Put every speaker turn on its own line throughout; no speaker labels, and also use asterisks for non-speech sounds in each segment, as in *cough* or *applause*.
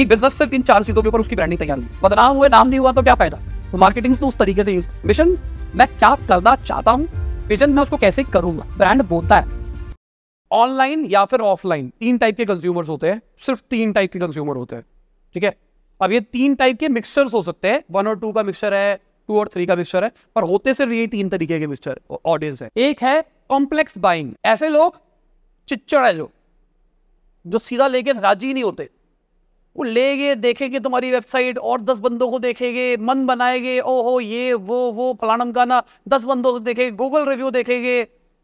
एक बिजनेस सिर्फ इन चार चीजों के ऊपर उसकी ब्रांडिंग तैयार नहीं बदनाम हुए नाम नहीं हुआ तो क्या फायदा तो मार्केटिंग तो उस तरीके से यूज मिशन मैं क्या करना चाहता हूँ विजन मैं उसको कैसे करूंगा ब्रांड बोलता है ऑनलाइन या फिर ऑफलाइन तीन टाइप के कंज्यूमर्स होते हैं सिर्फ तीन टाइप के कंज्यूमर होते हैं ठीक है अब ये तीन टाइप के मिक्सचर्स हो सकते हैं वन और टू का मिक्सचर है टू और थ्री का मिक्सचर है पर होते सिर्फ ये तीन तरीके के मिक्सचर ऑडियंस है एक है कॉम्प्लेक्स बाइंग ऐसे लोग चिच्चड़ है जो जो सीधा लेके राजी नहीं होते वो लेंगे देखेंगे तुम्हारी वेबसाइट और दस बंदों को देखेंगे मन बनाएंगे ओहो ये वो वो फलानम गाना दस बंदों से देखेंगे गूगल रिव्यू देखेंगे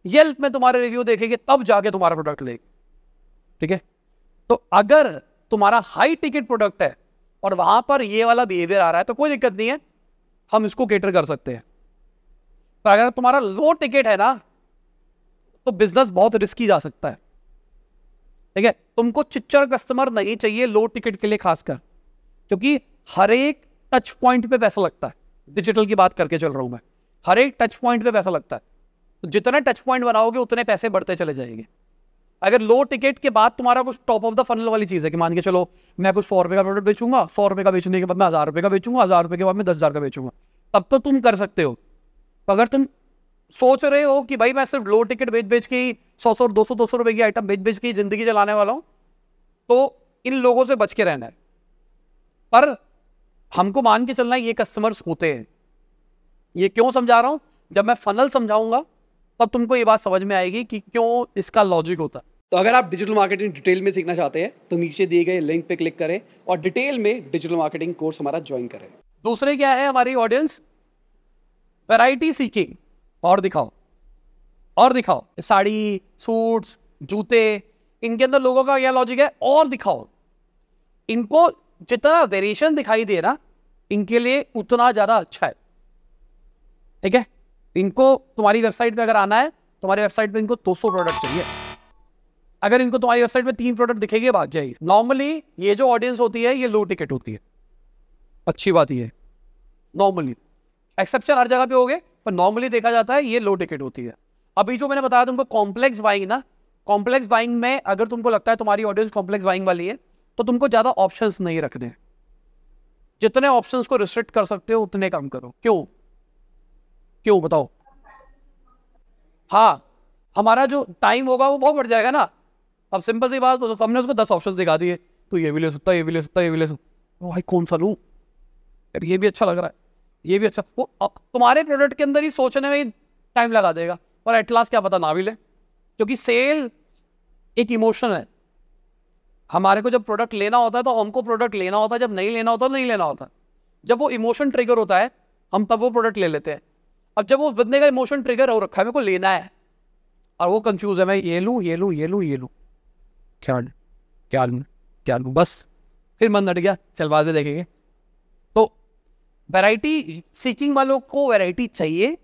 येल्प में तुम्हारे रिव्यू देखेंगे तब जाके तुम्हारा प्रोडक्ट लेंगे ठीक है तो अगर तुम्हारा हाई टिकट प्रोडक्ट है और वहां पर ये वाला बिहेवियर आ रहा है तो कोई दिक्कत नहीं है हम इसको केटर कर सकते हैं पर अगर तुम्हारा लो टिकट है ना तो बिजनेस बहुत रिस्की जा सकता है ठीक है तुमको चिच्चर कस्टमर नहीं चाहिए लो टिकट के लिए खासकर क्योंकि हर एक टच पॉइंट पे पैसा लगता है डिजिटल की बात करके चल रहा हूं मैं हर एक टच पॉइंट पे पैसा लगता है तो जितना टच पॉइंट बनाओगे उतने पैसे बढ़ते चले जाएंगे अगर लो टिकट के बाद तुम्हारा कुछ टॉप ऑफ द फनल वाली चीज़ है कि मान के चलो मैं कुछ सौ रुपये का प्रोडक्ट बेचूंगा सौ रुपये का बेचने के बाद मैं हज़ार रुपये का बेचूंगा हज़ार रुपये के बाद मैं दस हज़ार का बेचूंगा तब तो तुम कर सकते हो अगर तुम सोच रहे हो कि भाई मैं सिर्फ लो टिकट बेच बेच के ही सौ सौ दो सौ दो सौ रुपए की आइटम बेच बेच के जिंदगी चलाने वाला हूं तो इन लोगों से बच के रहना है पर हमको मान के चलना है ये कस्टमर्स होते हैं ये क्यों समझा रहा हूं जब मैं फनल समझाऊंगा तब तुमको ये बात समझ में आएगी कि क्यों इसका लॉजिक होता है तो अगर आप डिजिटल मार्केटिंग डिटेल में सीखना चाहते हैं तो नीचे दिए गए लिंक पे क्लिक करें और डिटेल में डिजिटल मार्केटिंग कोर्स हमारा ज्वाइन करें दूसरे क्या है हमारी ऑडियंस वैरायटी सीकिंग और दिखाओ और दिखाओ साड़ी सूट्स जूते इनके अंदर लोगों का क्या लॉजिक है और दिखाओ इनको जितना वेरिएशन दिखाई दे रहा इनके लिए उतना ज़्यादा अच्छा है ठीक है इनको तुम्हारी वेबसाइट पे अगर आना है तुम्हारी वेबसाइट पे इनको 200 प्रोडक्ट चाहिए अगर इनको तुम्हारी वेबसाइट पे तीन प्रोडक्ट दिखेगी भाग जाएगी नॉर्मली ये जो ऑडियंस होती है ये लो टिकट होती है अच्छी बात ये नॉर्मली एक्सेप्शन हर जगह पे हो गए पर नॉर्मली देखा जाता है ये लो टिकट होती है अभी जो मैंने बताया तुमको कॉम्प्लेक्स बाइंग ना कॉम्प्लेक्स बाइंग में अगर तुमको लगता है तुम्हारी ऑडियंस कॉम्प्लेक्स बाइंग वाली है तो तुमको ज़्यादा ऑप्शंस नहीं रखने जितने ऑप्शंस को रिस्ट्रिक्ट कर सकते हो उतने काम करो क्यों क्यों बताओ हाँ हमारा जो टाइम होगा वो बहुत बढ़ जाएगा ना अब सिंपल सी बात तो हमने उसको दस ऑप्शन दिखा दिए तो ये भी ले सकता है ये भी ले सकता है ये भी ले सकता भाई कौन सा लू यार ये भी अच्छा लग रहा है ये भी अच्छा वो तुम्हारे प्रोडक्ट के अंदर ही सोचने में ही टाइम लगा देगा और एट लास्ट क्या पता ना भी ले क्योंकि सेल एक इमोशन है हमारे को जब प्रोडक्ट लेना होता है तो हमको प्रोडक्ट लेना होता है जब नहीं लेना होता तो नहीं लेना होता जब वो इमोशन ट्रिगर होता है हम तब वो प्रोडक्ट ले लेते हैं अब जब वो बदने का इमोशन ट्रिगर हो रखा है मेरे को लेना है और वो कंफ्यूज है मैं ये लूँ ये लूँ ये लूँ ये लूँ क्या क्या लूँ क्या लूँ बस फिर मन हट गया चल बाद देखेंगे वैरायटी सीकिंग वालों को वैरायटी चाहिए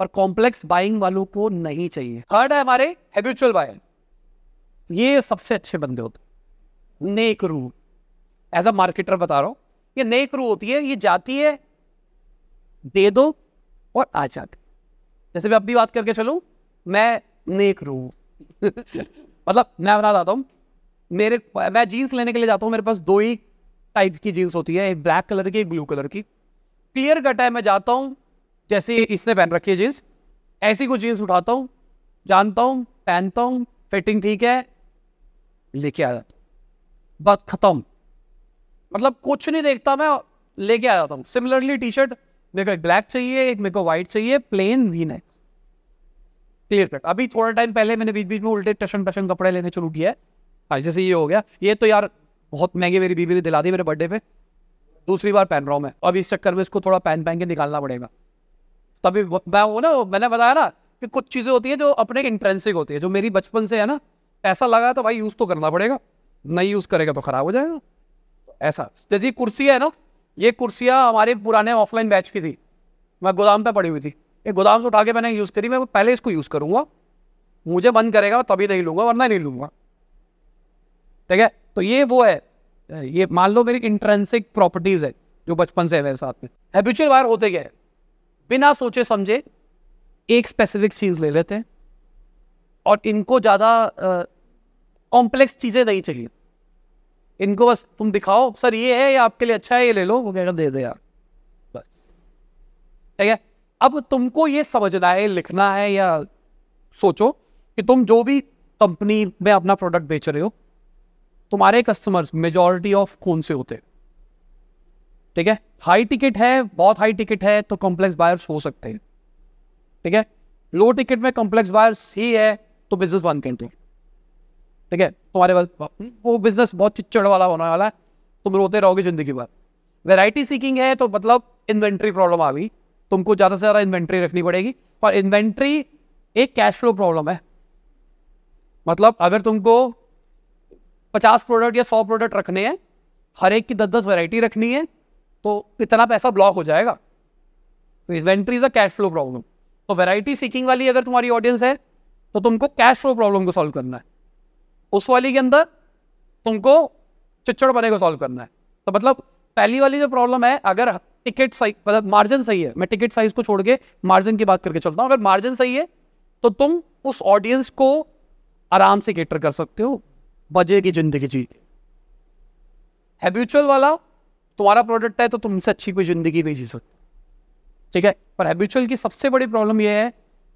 और कॉम्प्लेक्स बाइंग वालों को नहीं चाहिए थर्ड है हमारे हैबिचुअल बायर ये सबसे अच्छे बंदे होते नेक रू एज अ मार्केटर बता रहा हूँ ये नेक रू होती है ये जाती है दे दो और आ जाती जैसे मैं अपनी बात करके चलू मैं नेक रू *laughs* मतलब मैं बना जाता हूँ मेरे मैं जीन्स लेने के लिए जाता हूँ मेरे पास दो ही टाइप की जीन्स होती है एक ब्लैक कलर की एक ब्लू कलर की क्लियर कट है मैं जाता हूँ जैसे इसने पहन रखी है जीन्स ऐसी कुछ जीन्स उठाता हूँ जानता हूँ पहनता हूँ फिटिंग ठीक है लेके आ जाता हूँ बात खत्म मतलब कुछ नहीं देखता मैं लेके आ जाता हूँ सिमिलरली टी शर्ट मेरे को एक ब्लैक चाहिए एक मेरे को व्हाइट चाहिए plain V neck clear cut अभी थोड़ा टाइम पहले मैंने बीच बीच में उल्टे टशन टशन कपड़े लेने शुरू किया है हाँ, जैसे ये हो गया ये तो यार बहुत महंगे मेरी बीबी ने दिला दी मेरे बर्थडे पे दूसरी बार पहन रहा हूँ मैं अब इस चक्कर में इसको थोड़ा पहन पहन के निकालना पड़ेगा तभी मैं वो ना मैंने बताया ना कि कुछ चीज़ें होती हैं जो अपने इंट्रेंसिक होती है जो मेरी बचपन से है ना पैसा लगा तो भाई यूज़ तो करना पड़ेगा नहीं यूज़ करेगा तो ख़राब हो जाएगा ऐसा जैसे ये कुर्सी है ना ये कुर्सियाँ हमारे पुराने ऑफलाइन बैच की थी मैं गोदाम पे पड़ी हुई थी ये गोदाम से उठा के मैंने यूज़ करी मैं पहले इसको यूज़ करूँगा मुझे बंद करेगा तभी नहीं लूँगा वरना नहीं लूँगा ठीक है तो ये वो है ये मान लो मेरी इंट्रेंसिक प्रॉपर्टीज है जो बचपन से है मेरे साथ में हैबिचुअल वायर होते क्या है बिना सोचे समझे एक स्पेसिफिक चीज़ ले लेते हैं और इनको ज़्यादा कॉम्प्लेक्स चीज़ें नहीं चाहिए इनको बस तुम दिखाओ सर ये है ये आपके लिए अच्छा है ये ले लो वो क्या दे दे यार बस ठीक है अब तुमको ये समझना है लिखना है या सोचो कि तुम जो भी कंपनी में अपना प्रोडक्ट बेच रहे हो तुम्हारे कस्टमर्स मेजोरिटी ऑफ कौन से होते हैं ठीक है हाई टिकट है बहुत हाई टिकट है तो कॉम्प्लेक्स बायर्स हो सकते हैं ठीक है लो टिकट में कॉम्प्लेक्स बायर्स ही है तो बिजनेस बंद करते हैं ठीक है तुम्हारे पास हम्म, वो बिजनेस बहुत चिच्चड़ वाला होने वाला है तो तुम रोते रहोगे जिंदगी भर वेराइटी सीकिंग है तो मतलब इन्वेंट्री प्रॉब्लम आ गई तुमको ज़्यादा से ज़्यादा इन्वेंट्री रखनी पड़ेगी और इन्वेंट्री एक कैश फ्लो प्रॉब्लम है मतलब अगर तुमको पचास प्रोडक्ट या सौ प्रोडक्ट रखने हैं हर एक की दस दस वैरायटी रखनी है तो इतना पैसा ब्लॉक हो जाएगा तो inventory is a cash flow problem तो वैरायटी सीकिंग वाली अगर तुम्हारी ऑडियंस है तो तुमको कैश फ्लो प्रॉब्लम को सॉल्व करना है उस वाली के अंदर तुमको चिच्चड़ बने को सॉल्व करना है तो मतलब पहली वाली जो प्रॉब्लम है अगर टिकट साइज मतलब मार्जिन सही है मैं टिकट साइज को छोड़ के मार्जिन की बात करके चलता हूँ अगर मार्जिन सही है तो तुम उस ऑडियंस को आराम से केटर कर सकते हो बजे की जिंदगी जी हैबिचुअल वाला तुम्हारा प्रोडक्ट है तो तुमसे अच्छी कोई जिंदगी नहीं जी सकते ठीक है पर हैबिचुअल की सबसे बड़ी प्रॉब्लम यह है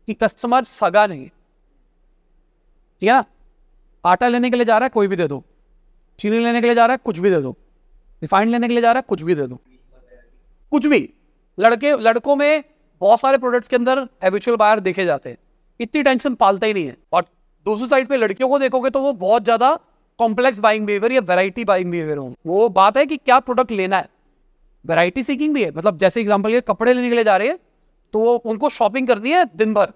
कि कस्टमर सगा नहीं ठीक है ना आटा लेने के लिए जा रहा है कोई भी दे दो चीनी लेने के लिए जा रहा है कुछ भी दे दो रिफाइंड लेने के लिए जा रहा है कुछ भी दे दो कुछ भी लड़के लड़कों में बहुत सारे प्रोडक्ट्स के अंदर हैबिचुअल बायर देखे जाते हैं इतनी टेंशन पालता ही नहीं है और दूसरी साइड पे लड़कियों को देखोगे तो वो बहुत ज्यादा कॉम्प्लेक्स बाइंग बिहेवियर या वेराइटी बाइंग बिहेवियर हूँ वो बात है कि क्या प्रोडक्ट लेना है वेराइटी सीकिंग भी है मतलब जैसे एग्जाम्पल ये कपड़े लेने के लिए जा रहे हैं तो वो उनको शॉपिंग कर दी है दिन भर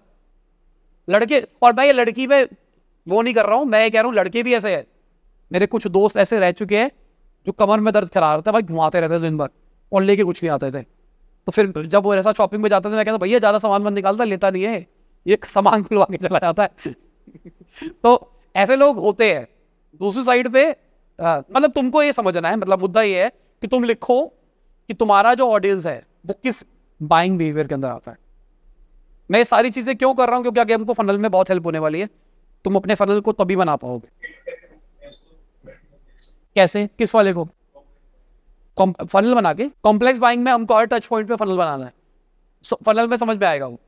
लड़के और मैं ये लड़की में वो नहीं कर रहा हूँ मैं ये कह रहा हूँ लड़के भी ऐसे है मेरे कुछ दोस्त ऐसे रह चुके हैं जो कमर में दर्द करा रहे थे भाई घुमाते रहते थे दिन भर और लेके कुछ नहीं आते थे तो फिर जब वो ऐसा शॉपिंग में जाते थे मैं कहता भैया ज़्यादा सामान मन निकालता लेता नहीं है ये सामान खुलवा के चला जाता है *laughs* तो ऐसे लोग होते हैं दूसरी साइड पे आ, मतलब तुमको ये समझना है मतलब मुद्दा ये है कि तुम लिखो कि तुम्हारा जो ऑडियंस है वो किस बाइंग बिहेवियर के अंदर आता है मैं सारी चीजें क्यों कर रहा हूँ क्योंकि आगे हमको फनल में बहुत हेल्प होने वाली है तुम अपने फनल को तभी बना पाओगे कैसे किस वाले को फनल बना के कॉम्प्लेक्स बाइंग में हमको हर टच पॉइंट पे फनल बनाना है फनल में समझ में आएगा वो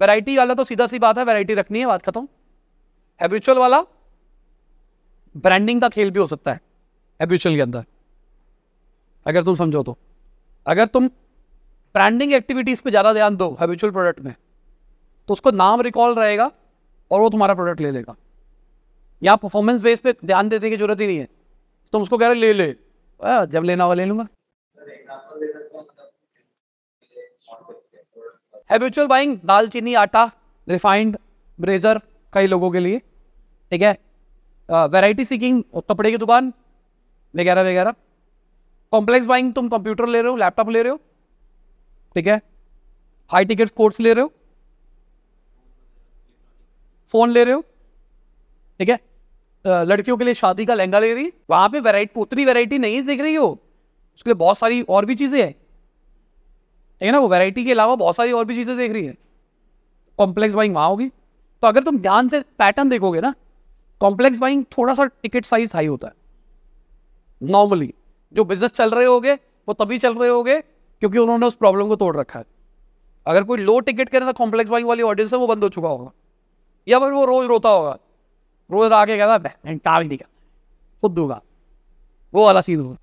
वैरायटी वाला तो सीधा सी बात है वैरायटी रखनी है बात खत्म हैबिचुअल वाला ब्रांडिंग का खेल भी हो सकता है हैबिचुअल के अंदर अगर तुम समझो तो अगर तुम ब्रांडिंग एक्टिविटीज पे ज़्यादा ध्यान दो हैबिचुअल प्रोडक्ट में तो उसको नाम रिकॉल रहेगा और वो तुम्हारा प्रोडक्ट ले लेगा या परफॉर्मेंस बेस पे ध्यान देने की जरूरत ही नहीं है तुम उसको कह रहे ले ले जब लेना होगा ले लूंगा हैबिचुअल बाइंग दालचीनी आटा रिफाइंड ब्रेजर कई लोगों के लिए ठीक है वैरायटी सीकिंग कपड़े की दुकान वगैरह वगैरह कॉम्प्लेक्स बाइंग तुम कंप्यूटर ले रहे हो लैपटॉप ले रहे हो ठीक है हाई टिकट कोर्स ले रहे हो फोन ले रहे हो ठीक है लड़कियों के लिए शादी का लहंगा ले रही है वहाँ पे वेराइटी उतनी वेराइटी नहीं देख रही हो उसके लिए बहुत सारी और भी चीज़ें हैं ठीक है ना वो वैरायटी के अलावा बहुत सारी और भी चीज़ें देख रही है कॉम्प्लेक्स बाइंग वहाँ होगी तो अगर तुम ध्यान से पैटर्न देखोगे ना कॉम्प्लेक्स बाइंग थोड़ा सा टिकट साइज हाई होता है नॉर्मली जो बिजनेस चल रहे होंगे वो तभी चल रहे होंगे क्योंकि उन्होंने उस प्रॉब्लम को तोड़ रखा है अगर कोई लो टिकट करे तो कॉम्प्लेक्स बाइंग वाली ऑडियंस है वो बंद हो चुका होगा या फिर वो रोज रोता होगा रोज आके कहता है टाल नहीं का खुद दूंगा वो वाला सीन होगा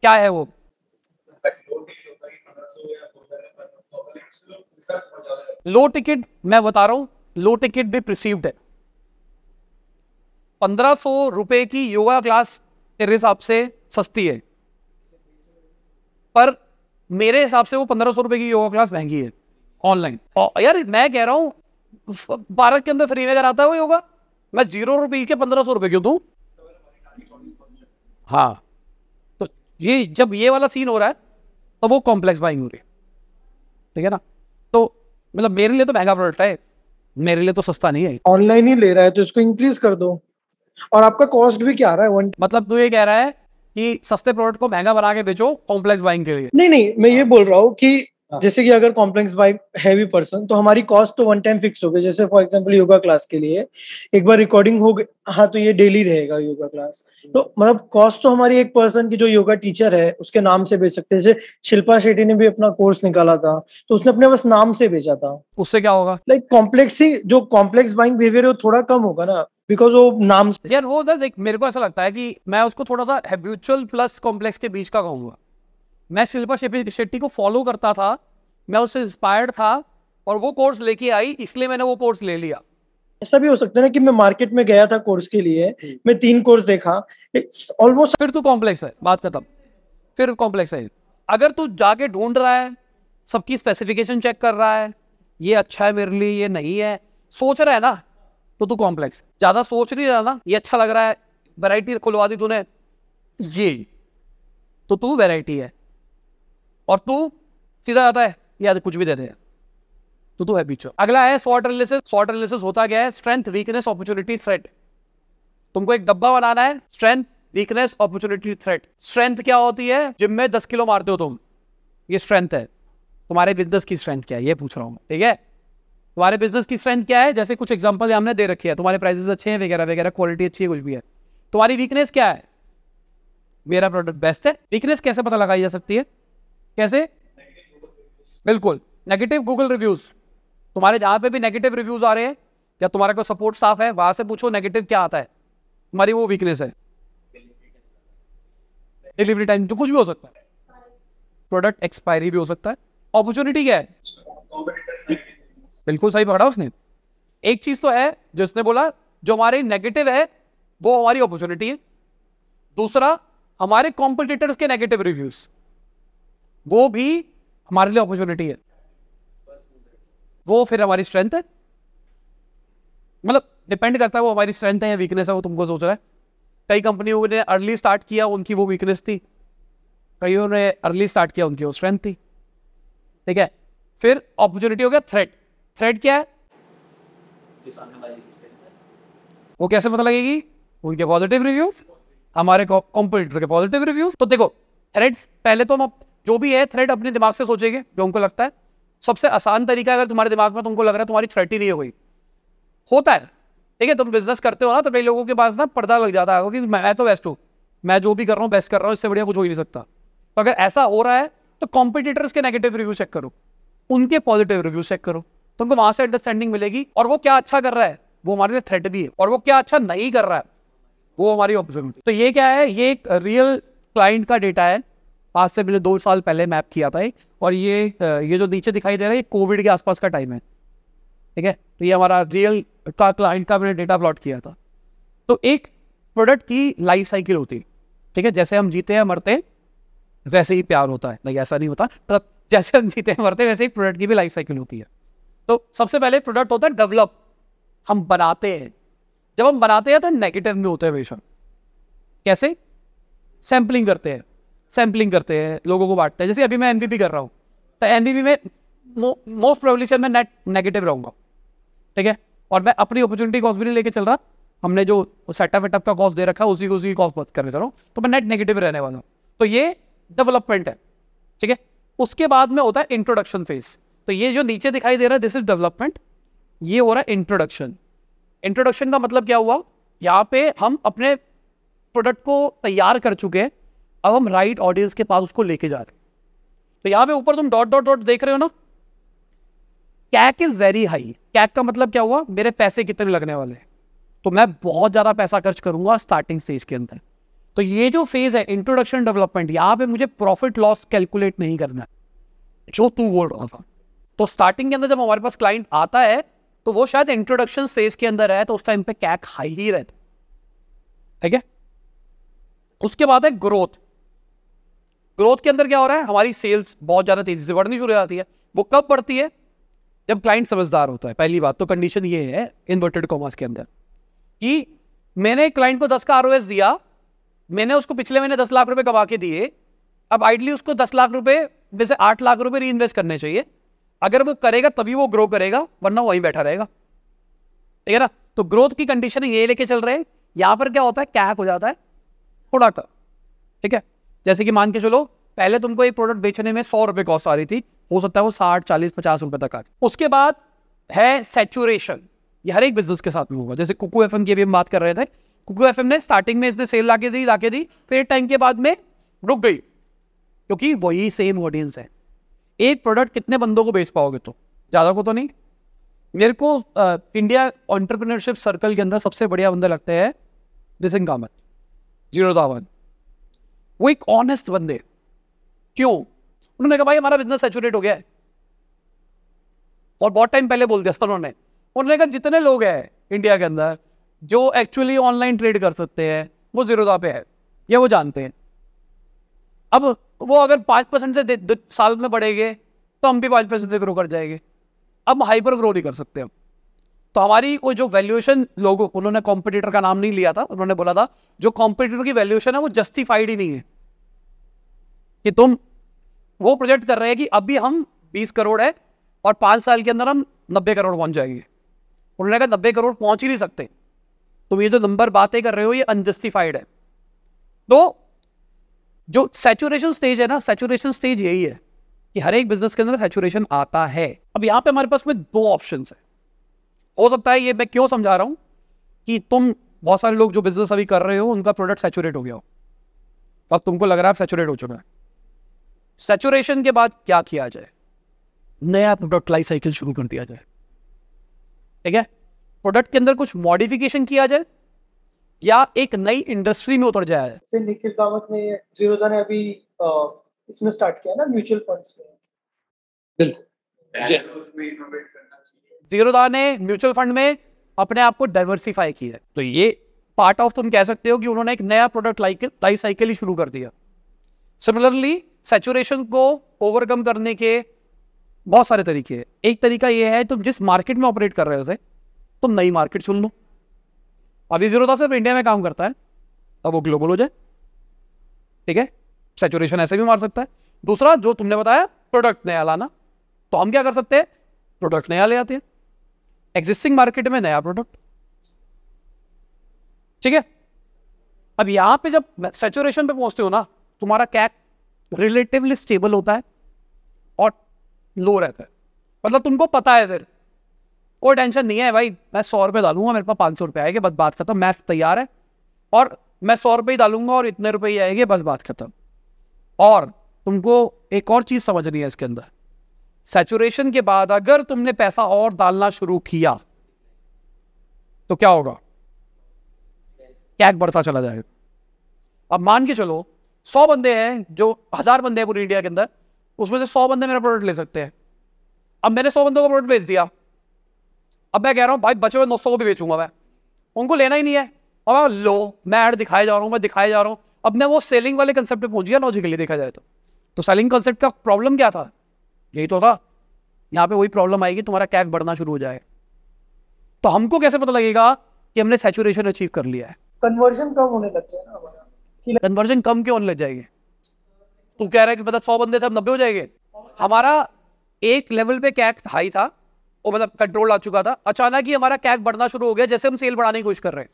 क्या है वो लो टिकट मैं बता रहा हूँ लो टिकट भी प्रिसीव्ड है पंद्रह सौ रुपए की योगा क्लास तेरे हिसाब से सस्ती है पर मेरे हिसाब से वो पंद्रह सौ रुपए की योगा क्लास महंगी है ऑनलाइन यार मैं कह रहा हूं भारत के अंदर फ्री में कराता है वो योगा मैं जीरो रुपए के पंद्रह सौ रुपए क्यों दू हाँ तो ये जब ये वाला सीन हो रहा है तो वो कॉम्प्लेक्स बाइंग हो रही है ठीक है ना तो मतलब मेरे लिए तो महंगा प्रोडक्ट है मेरे लिए तो सस्ता नहीं है ऑनलाइन ही ले रहा है तो इसको इंक्रीज कर दो और आपका कॉस्ट भी क्या आ रहा है वन मतलब तू ये कह रहा है कि सस्ते प्रोडक्ट को महंगा बना के बेचो कॉम्प्लेक्स बाइंग के लिए नहीं नहीं मैं ये हाँ। बोल रहा हूँ कि हाँ। जैसे कि अगर कॉम्प्लेक्स बाइक हैवी पर्सन तो हमारी कॉस्ट तो वन टाइम फिक्स हो गई जैसे फॉर एग्जांपल योगा क्लास के लिए एक बार रिकॉर्डिंग हो गई हाँ तो ये डेली रहेगा योगा क्लास हम्म। तो मतलब कॉस्ट तो हमारी एक पर्सन की जो योगा टीचर है उसके नाम से बेच सकते हैं जैसे शिल्पा शेट्टी ने भी अपना कोर्स निकाला था तो उसने अपने बस नाम से बेचा था उससे क्या होगा लाइक कॉम्प्लेक्स ही जो कॉम्प्लेक्स बाइंग बिहेवियर है वो थोड़ा कम होगा ना बिकॉज वो नाम से यार वो ना देख मेरे को ऐसा लगता है कि मैं उसको थोड़ा सा हैबिचुअल प्लस कॉम्प्लेक्स के बीच का कहूँगा मैं शिल्पा शेट्टी को फॉलो करता था मैं उससे इंस्पायर्ड था और वो कोर्स लेके आई इसलिए मैंने वो कोर्स ले लिया ऐसा भी हो सकता है ना कि मैं मार्केट में गया था कोर्स के लिए मैं तीन कोर्स देखा ऑलमोस्ट फिर तू कॉम्प्लेक्स है बात खत्म फिर कॉम्प्लेक्स है अगर तू जाके ढूंढ रहा है सबकी स्पेसिफिकेशन चेक कर रहा है ये अच्छा है मेरे लिए ये नहीं है सोच रहा है ना तो तू कॉम्प्लेक्स ज़्यादा सोच नहीं रहा ना ये अच्छा लग रहा है वैरायटी खुलवा दी तूने ये तो तू वैरायटी है और तू सीधा जाता है याद कुछ भी दे दे तो तू है पीछे अगला है शॉर्ट एनालिसिस शॉर्ट एनालिसिस होता क्या है स्ट्रेंथ वीकनेस अपॉर्चुनिटी थ्रेट तुमको एक डब्बा बनाना है strength weakness opportunity threat strength क्या होती है जिम में दस किलो मारते हो तुम ये स्ट्रेंथ है तुम्हारे बिजनेस की स्ट्रेंथ क्या है ये पूछ रहा हूं ठीक है तुम्हारे बिजनेस की स्ट्रेंथ क्या है जैसे कुछ एग्जाम्पल हमने दे रखी है तुम्हारे प्राइजेस अच्छे हैं वगैरह वगैरह क्वालिटी अच्छी है कुछ भी है तुम्हारी वीकनेस क्या है मेरा प्रोडक्ट बेस्ट है वीकनेस कैसे पता लगाई जा सकती है कैसे बिल्कुल नेगेटिव गूगल रिव्यूज तुम्हारे जहाँ पे भी नेगेटिव रिव्यूज आ रहे हैं या तुम्हारा कोई सपोर्ट स्टाफ है वहां से पूछो नेगेटिव क्या आता है तुम्हारी वो वीकनेस है डिलीवरी टाइम जो कुछ भी हो सकता है प्रोडक्ट एक्सपायरी भी हो सकता है अपॉर्चुनिटी क्या है बिल्कुल सही पकड़ा उसने एक चीज तो है जो इसने बोला जो हमारी नेगेटिव है वो हमारी अपॉर्चुनिटी है दूसरा हमारे कॉम्पिटिटर्स के नेगेटिव रिव्यूज वो भी हमारे लिए अपॉर्चुनिटी है वो फिर हमारी स्ट्रेंथ है मतलब डिपेंड करता है वो हमारी स्ट्रेंथ है या वीकनेस है वो तुमको सोच रहा है कई कंपनियों ने अर्ली स्टार्ट किया उनकी वो वीकनेस थी कईयों ने अर्ली स्टार्ट किया उनकी वो स्ट्रेंथ थी ठीक है फिर अपॉर्चुनिटी हो गया थ्रेट थ्रेड क्या है वो कैसे पता लगेगी उनके पॉजिटिव रिव्यूज हमारे कॉम्पिटिटर के पॉजिटिव रिव्यूज तो देखो थ्रेड्स पहले तो हम जो भी है थ्रेड अपने दिमाग से सोचेंगे जो हमको लगता है सबसे आसान तरीका अगर तुम्हारे दिमाग में तुमको लग रहा है तुम्हारी थ्रेड ही नहीं हो गई होता है ठीक है तुम बिजनेस करते हो ना तो कई लोगों के पास ना पर्दा लग जाता है क्योंकि मैं तो बेस्ट हूँ मैं जो भी कर रहा हूँ बेस्ट कर रहा हूँ इससे बढ़िया कुछ हो ही नहीं सकता तो अगर ऐसा हो रहा है तो कॉम्पिटिटर्स के नेगेटिव रिव्यू चेक करो उनके पॉजिटिव रिव्यू चेक करो तुमको वहां से अंडरस्टैंडिंग मिलेगी और वो क्या अच्छा कर रहा है वो हमारे लिए थ्रेट भी है और वो क्या अच्छा नहीं कर रहा है वो हमारी ऑपरचुनिटी तो ये क्या है ये एक रियल क्लाइंट का डेटा है आज से मैंने दो साल पहले मैप किया था और ये ये जो नीचे दिखाई दे रहा है ये कोविड के आसपास का टाइम है ठीक है तो ये हमारा रियल का क्लाइंट का मैंने डेटा प्लॉट किया था तो एक प्रोडक्ट की लाइफ साइकिल होती है ठीक है जैसे हम जीते हैं मरते हैं वैसे ही प्यार होता है नहीं ऐसा नहीं होता मतलब तो जैसे हम जीते हैं मरते हैं वैसे ही प्रोडक्ट की भी लाइफ साइकिल होती है तो सबसे पहले प्रोडक्ट होता है डेवलप हम बनाते हैं जब हम बनाते हैं तो नेगेटिव में होते हैं हमेशा कैसे सैम्पलिंग करते हैं सैम्पलिंग करते हैं लोगों को बांटते हैं जैसे अभी मैं एनबीपी कर रहा हूँ तो एनबीपी में मोस्ट प्रोवल्यूशन में नेट नेगेटिव रहूंगा ठीक है और मैं अपनी अपॉर्चुनिटी कॉस्ट भी नहीं लेके चल रहा हमने जो सेटअप वेटअप का कॉस्ट दे रखा है उसी उसी कॉस्ट बच करने चल रहा हूँ तो मैं नेट नेगेटिव रहने वाला हूँ तो ये डेवलपमेंट है ठीक है उसके बाद में होता है इंट्रोडक्शन फेज तो ये जो नीचे दिखाई दे रहा है दिस इज डेवलपमेंट ये हो रहा है इंट्रोडक्शन इंट्रोडक्शन का मतलब क्या हुआ यहाँ पे हम अपने प्रोडक्ट को तैयार कर चुके हैं अब हम राइट right ऑडियंस के पास उसको लेके जा रहे हैं तो यहाँ पे ऊपर तुम डॉट डॉट डॉट देख रहे हो ना CAC is very high CAC का मतलब क्या हुआ मेरे पैसे कितने लगने वाले हैं तो मैं बहुत ज़्यादा पैसा खर्च करूंगा स्टार्टिंग स्टेज के अंदर तो ये जो फेज़ है इंट्रोडक्शन डेवलपमेंट यहाँ पे मुझे प्रॉफिट लॉस कैलकुलेट नहीं करना है जो तू बोल रहा था तो स्टार्टिंग के अंदर जब हमारे पास क्लाइंट आता है तो वो शायद इंट्रोडक्शन फेज के अंदर है तो उस टाइम पे कैक हाई ही रहता ठीक है उसके बाद है ग्रोथ ग्रोथ के अंदर क्या हो रहा है हमारी सेल्स बहुत ज़्यादा तेजी से बढ़नी शुरू हो जाती है वो कब बढ़ती है जब क्लाइंट समझदार होता है पहली बात तो कंडीशन ये है इन्वर्टेड कॉमर्स के अंदर कि मैंने क्लाइंट को दस का आर दिया मैंने उसको पिछले महीने दस लाख रुपए कमा के दिए अब आइडली उसको दस लाख रुपए में से आठ लाख रुपए री करने चाहिए अगर वो करेगा तभी वो ग्रो करेगा वरना वहीं बैठा रहेगा ठीक है ना तो ग्रोथ की कंडीशन ये लेके चल रहे हैं यहां पर क्या होता है कैक हो जाता है का ठीक है जैसे कि मान के चलो पहले तुमको एक प्रोडक्ट बेचने में सौ रुपए कॉस्ट आ रही थी हो सकता है वो साठ चालीस पचास रुपए तक आ उसके बाद है सेचुरेशन ये हर एक बिजनेस के साथ में होगा जैसे कुकू एफ की अभी हम बात कर रहे थे कुकू एफ ने स्टार्टिंग में इसने सेल ला दी लाके दी फिर टाइम के बाद में रुक गई क्योंकि वही सेम ऑडियंस है एक प्रोडक्ट कितने बंदों को बेच पाओगे तो ज़्यादा को तो नहीं मेरे को आ, इंडिया ऑन्टरप्रिनरशिप सर्कल के अंदर सबसे बढ़िया बंदा लगता है नितिन कामत जीरो दावन वो एक ऑनेस्ट बंदे क्यों उन्होंने कहा भाई हमारा बिजनेस सेचुरेट हो गया है और बहुत टाइम पहले बोल दिया था उन्होंने उन्होंने कहा जितने लोग हैं इंडिया के अंदर जो एक्चुअली ऑनलाइन ट्रेड कर सकते हैं वो जीरो पे है या वो जानते हैं अब वो अगर पाँच परसेंट से साल में बढ़ेंगे तो हम भी पाँच परसेंट से ग्रो कर जाएंगे अब हाइपर ग्रो नहीं कर सकते हम तो हमारी वो जो वैल्यूएशन लोगों उन्होंने कॉम्पिटिटर का नाम नहीं लिया था उन्होंने बोला था जो कॉम्पिटिटर की वैल्यूएशन है वो जस्टिफाइड ही नहीं है कि तुम वो प्रोजेक्ट कर रहे हैं कि अभी हम बीस करोड़ है और पाँच साल के अंदर हम नब्बे करोड़ पहुंच जाएंगे उन्होंने कहा नब्बे करोड़ पहुंच ही नहीं सकते तुम ये जो नंबर बातें कर रहे हो ये अनजस्टिफाइड है तो जो सेचुरेशन स्टेज है ना सेचुरेशन स्टेज यही है कि हर एक बिजनेस के अंदर सेचुरेशन आता है अब यहां पे हमारे पास में दो ऑप्शन है हो सकता है ये मैं क्यों समझा रहा हूं कि तुम बहुत सारे लोग जो बिजनेस अभी कर रहे हो उनका प्रोडक्ट सेचुरेट हो गया हो अब तुमको लग रहा है सेचुरेट हो चुका है सेचुरेशन के बाद क्या किया जाए नया प्रोडक्ट लाइफ साइकिल शुरू कर दिया जाए ठीक है प्रोडक्ट के अंदर कुछ मॉडिफिकेशन किया जाए या एक नई इंडस्ट्री में उतर जाए जैसे निखिल कामत ने जीरोधा ने अभी इसमें स्टार्ट किया ना म्यूचुअल फंड्स में बिल्कुल जीरोधा ने म्यूचुअल फंड में अपने आप को डाइवर्सिफाई किया तो ये पार्ट ऑफ तुम कह सकते हो कि उन्होंने एक नया प्रोडक्ट लाइक लाइफ साइकिल ही शुरू कर दिया सिमिलरली सेचुरेशन को ओवरकम करने के बहुत सारे तरीके हैं एक तरीका यह है तुम जिस मार्केट में ऑपरेट कर रहे थे तुम नई मार्केट चुन लो अभी जीरो था सिर्फ इंडिया में काम करता है अब वो ग्लोबल हो जाए ठीक है सेचुरेशन ऐसे भी मार सकता है दूसरा जो तुमने बताया प्रोडक्ट नया लाना तो हम क्या कर सकते हैं प्रोडक्ट नया ले आते हैं एग्जिस्टिंग मार्केट में नया प्रोडक्ट ठीक है अब यहां पे जब सेचुरेशन पे पहुंचते हो ना तुम्हारा कैक रिलेटिवली स्टेबल होता है और लो रहता है मतलब तुमको पता है फिर कोई टेंशन नहीं है भाई मैं सौ रुपये डालूंगा मेरे पास पाँच सौ रुपये आएंगे बस बात खत्म मैथ तैयार है और मैं सौ रुपये ही डालूंगा और इतने रुपये ही आएंगे बस बात खत्म और तुमको एक और चीज़ समझनी है इसके अंदर सेचुरेशन के बाद अगर तुमने पैसा और डालना शुरू किया तो क्या होगा क्या बढ़ता चला जाएगा अब मान के चलो सौ बंदे हैं जो हजार बंदे हैं पूरी इंडिया के अंदर उसमें से सौ बंदे मेरा प्रोडक्ट ले सकते हैं अब मैंने सौ बंदों का प्रोडक्ट बेच दिया अब मैं कह रहा हूँ भाई बचे हुए दोस्तों को भी बेचूंगा मैं उनको लेना ही नहीं है अब लो मैं ऐड दिखाए जा रहा हूँ मैं दिखाए जा रहा हूँ अब मैं वो सेलिंग वाले कंसेप्ट पहुंच गया लॉजिकली देखा जाए तो तो सेलिंग कंसेप्ट का प्रॉब्लम क्या था यही तो था यहाँ पे वही प्रॉब्लम आएगी तुम्हारा कैप बढ़ना शुरू हो जाए तो हमको कैसे पता लगेगा कि हमने सेचुरेशन अचीव कर लिया है कन्वर्जन कम होने लग जाए ना कन्वर्जन कम क्यों होने लग जाएंगे तू कह रहा है कि मतलब सौ बंदे थे अब नब्बे हो जाएंगे हमारा एक लेवल पे कैक हाई था वो मतलब कंट्रोल आ चुका था अचानक ही हमारा कैक बढ़ना शुरू हो गया जैसे हम सेल बढ़ाने की कोशिश कर रहे हैं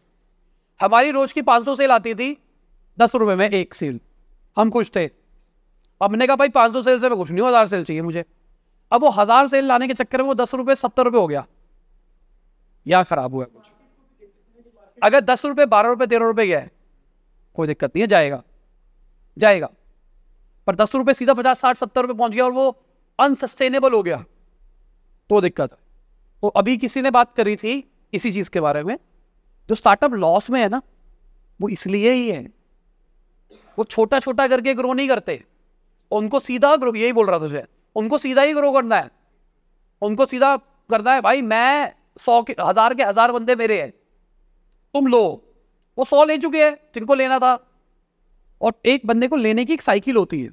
हमारी रोज की 500 सेल आती थी दस रुपये में एक सेल हम खुश थे हमने कहा भाई 500 सेल से मैं कुछ नहीं हज़ार सेल चाहिए मुझे अब वो हज़ार सेल लाने के चक्कर में वो दस रुपये सत्तर रुपये हो गया यहां ख़राब हुआ कुछ अगर दस रुपये बारह रुपये तेरह रुपये गया है कोई दिक्कत नहीं है जाएगा जाएगा पर दस रुपये सीधा पचास साठ सत्तर रुपये पहुँच गया और वो अनसस्टेनेबल हो गया तो दिक्कत है तो अभी किसी ने बात करी थी इसी चीज़ के बारे में जो स्टार्टअप लॉस में है ना वो इसलिए ही है वो छोटा छोटा करके ग्रो नहीं करते उनको सीधा ग्रो यही बोल रहा था तुझे उनको सीधा ही ग्रो करना है उनको सीधा करना है भाई मैं सौ के हज़ार के हज़ार बंदे मेरे हैं तुम लो वो सौ ले चुके हैं जिनको लेना था और एक बंदे को लेने की एक साइकिल होती है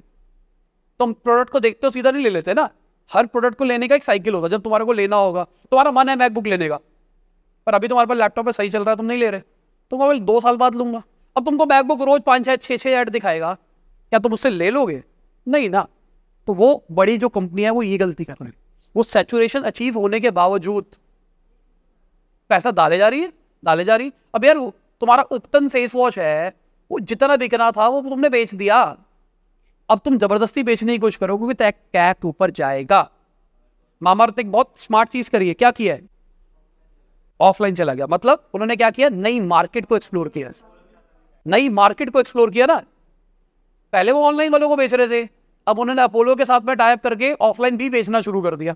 तुम तो प्रोडक्ट को देखते हो सीधा नहीं ले लेते ना हर प्रोडक्ट को लेने का एक साइकिल होगा जब तुम्हारे को लेना होगा तुम्हारा मन है मैकबुक लेने का पर अभी तुम्हारे पास लैपटॉप पर सही चल रहा है तुम नहीं ले रहे तो मोबाइल दो साल बाद लूंगा अब तुमको मैकबुक रोज पाँच छः छः छः ऐड दिखाएगा क्या तुम उससे ले लोगे नहीं ना तो वो बड़ी जो कंपनी है वो ये गलती कर रही है वो सेचुरेशन अचीव होने के बावजूद पैसा डाले जा रही है डाले जा रही है अब यार तुम्हारा उत्तन फेस वॉश है वो जितना बिकना था वो तुमने बेच दिया अब तुम जबरदस्ती बेचने की कोशिश करो क्योंकि तय तो कैप ऊपर जाएगा मामार्थ तो एक बहुत स्मार्ट चीज करी है क्या किया है ऑफलाइन चला गया मतलब उन्होंने क्या किया नई मार्केट को एक्सप्लोर किया नई मार्केट को एक्सप्लोर किया ना पहले वो ऑनलाइन वालों को बेच रहे थे अब उन्होंने अपोलो के साथ में टाइप करके ऑफलाइन भी बेचना शुरू कर दिया